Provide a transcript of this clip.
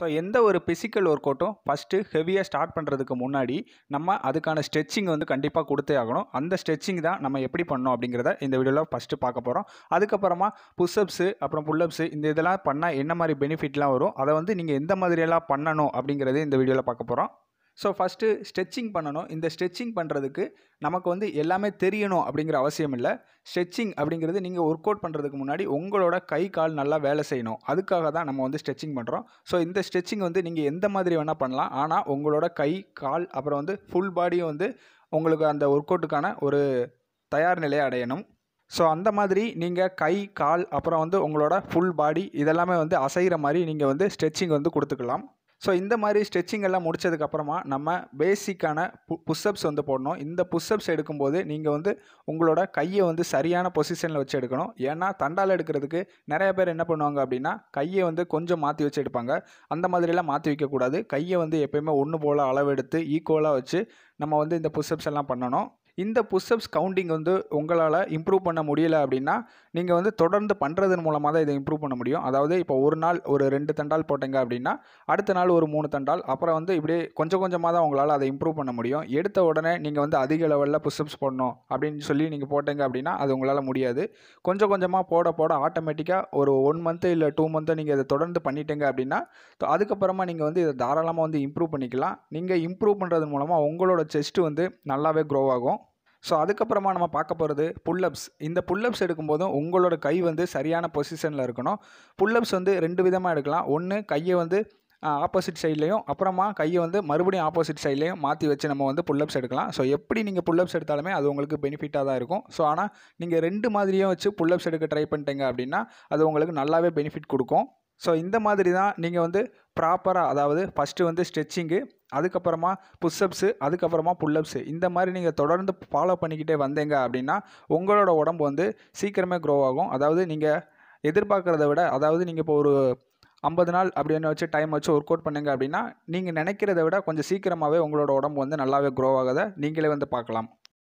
so எந்த ஒரு physical work அவுட்டும் ஃபஸ்ட்டு ஹெவியாக ஸ்டார்ட் பண்ணுறதுக்கு முன்னாடி நம்ம அதுக்கான ஸ்ட்ரெச்சிங் வந்து கண்டிப்பாக கொடுத்தே ஆகணும் அந்த ஸ்ட்ரெச்சிங் தான் நம்ம எப்படி பண்ணோம் அப்படிங்கிறத இந்த வீடியோவில் ஃபஸ்ட்டு பார்க்க போகிறோம் அதுக்கப்புறமா புஷ்அப்ஸு அப்புறம் புல்லப்ஸு இந்த இதெல்லாம் பண்ணால் என்ன மாதிரி பெனிஃபிட்லாம் வரும் அதை வந்து நீங்கள் எந்த மாதிரியெல்லாம் பண்ணணும் அப்படிங்கிறது இந்த வீடியோவில் பார்க்க போகிறோம் ஸோ ஃபஸ்ட்டு ஸ்ட்ரெச்சிங் பண்ணணும் இந்த ஸ்ட்ரெச்சிங் பண்ணுறதுக்கு நமக்கு வந்து எல்லாமே தெரியணும் அப்படிங்கிற அவசியம் இல்லை ஸ்ட்ரெச்சிங் அப்படிங்கிறது நீங்கள் ஒர்க் அவுட் பண்ணுறதுக்கு முன்னாடி உங்களோட கை கால் நல்லா வேலை செய்யணும் அதுக்காக தான் நம்ம வந்து ஸ்ட்ரெச்சிங் பண்ணுறோம் ஸோ இந்த ஸ்ட்ரெச்சிங் வந்து நீங்கள் எந்த மாதிரி வேணால் பண்ணலாம் ஆனால் உங்களோட கை கால் அப்புறம் வந்து ஃபுல் பாடியும் வந்து உங்களுக்கு அந்த ஒர்க் அவுட்டுக்கான ஒரு தயார் நிலையை அடையணும் ஸோ அந்த மாதிரி நீங்கள் கை கால் அப்புறம் வந்து உங்களோட ஃபுல் பாடி இதெல்லாமே வந்து அசைகிற மாதிரி நீங்கள் வந்து ஸ்ட்ரெச்சிங் வந்து கொடுத்துக்கலாம் ஸோ இந்த மாதிரி ஸ்ட்ரெச்சிங் எல்லாம் முடிச்சதுக்கப்புறமா நம்ம பேசிக்கான பு புஷ்அப்ஸ் வந்து போடணும் இந்த புஷ்அப்ஸ் எடுக்கும்போது நீங்கள் வந்து உங்களோட கையை வந்து சரியான பொசிஷனில் வச்சு எடுக்கணும் ஏன்னா தண்டால் எடுக்கிறதுக்கு நிறைய பேர் என்ன பண்ணுவாங்க அப்படின்னா கையை வந்து கொஞ்சம் மாற்றி வச்சு எடுப்பாங்க அந்த மாதிரிலாம் மாற்றி வைக்கக்கூடாது கையை வந்து எப்பயுமே ஒன்று போல் அளவெடுத்து ஈக்குவலாக வச்சு நம்ம வந்து இந்த புஷ்அப்ஸ் எல்லாம் பண்ணணும் இந்த புஷ்அப்ஸ் கவுண்டிங் வந்து உங்களால் இம்ப்ரூவ் பண்ண முடியல அப்படின்னா நீங்கள் வந்து தொடர்ந்து பண்ணுறதன் மூலமாக தான் இதை இம்ப்ரூவ் பண்ண முடியும் அதாவது இப்போ ஒரு நாள் ஒரு ரெண்டு தண்டால் போட்டீங்க அப்படின்னா அடுத்த நாள் ஒரு மூணு தண்டால் அப்புறம் வந்து இப்படியே கொஞ்சம் கொஞ்சமாக தான் உங்களால் அதை இம்ப்ரூவ் பண்ண முடியும் எடுத்த உடனே நீங்கள் வந்து அதிக லெவலில் புஷ்அப்ஸ் போடணும் அப்படின்னு சொல்லி நீங்கள் போட்டீங்க அப்படின்னா அது உங்களால் முடியாது கொஞ்சம் கொஞ்சமாக போட போட ஆட்டோமேட்டிக்காக ஒரு ஒன் மந்த்து இல்லை டூ மந்த்து நீங்கள் இதை தொடர்ந்து பண்ணிட்டீங்க அப்படின்னா அதுக்கப்புறமா நீங்கள் வந்து இதை தாராளமாக வந்து இம்ப்ரூவ் பண்ணிக்கலாம் நீங்கள் இம்ப்ரூவ் பண்ணுறது மூலமாக உங்களோட செஸ்ட்டு வந்து நல்லாவே க்ரோ ஆகும் ஸோ அதுக்கப்புறமா நம்ம பார்க்க போகிறது புல்லப்ஸ் இந்த புல்லப்ஸ் எடுக்கும்போதும் உங்களோட கை வந்து சரியான பொசிஷனில் இருக்கணும் புல்லப்ஸ் வந்து ரெண்டு விதமாக எடுக்கலாம் ஒன்று கையை வந்து ஆப்போசிட் சைட்லேயும் அப்புறமா கையை வந்து மறுபடியும் ஆப்போசிட் சைட்லேயும் மாற்றி வச்சு நம்ம வந்து புல்லப்ஸ் எடுக்கலாம் ஸோ எப்படி நீங்கள் புல்லப்ஸ் எடுத்தாலுமே அது உங்களுக்கு பெனிஃபிட்டாக தான் இருக்கும் ஸோ ஆனால் நீங்கள் ரெண்டு மாதிரியும் வச்சு புல்லப்ஸ் எடுக்க ட்ரை பண்ணிட்டீங்க அப்படின்னா அது உங்களுக்கு நல்லாவே பெனிஃபிட் கொடுக்கும் ஸோ இந்த மாதிரி தான் நீங்கள் வந்து ப்ராப்பராக அதாவது ஃபஸ்ட்டு வந்து ஸ்ட்ரெச்சிங்கு அதுக்கப்புறமா புஷ்அப்ஸு அதுக்கப்புறமா புல்லப்ஸு இந்த மாதிரி நீங்கள் தொடர்ந்து ஃபாலோ பண்ணிக்கிட்டே வந்தீங்க அப்படின்னா உங்களோட உடம்பு வந்து சீக்கிரமே க்ரோ ஆகும் அதாவது நீங்கள் எதிர்பார்க்குறத விட அதாவது நீங்கள் இப்போ ஒரு ஐம்பது நாள் அப்படின்னு வச்சு டைம் வச்சு ஒர்க் அவுட் பண்ணுங்க அப்படின்னா நீங்கள் நினைக்கிறத விட கொஞ்சம் சீக்கிரமாகவே உங்களோட உடம்பு வந்து நல்லாவே க்ரோ ஆகாத நீங்களே வந்து பார்க்கலாம்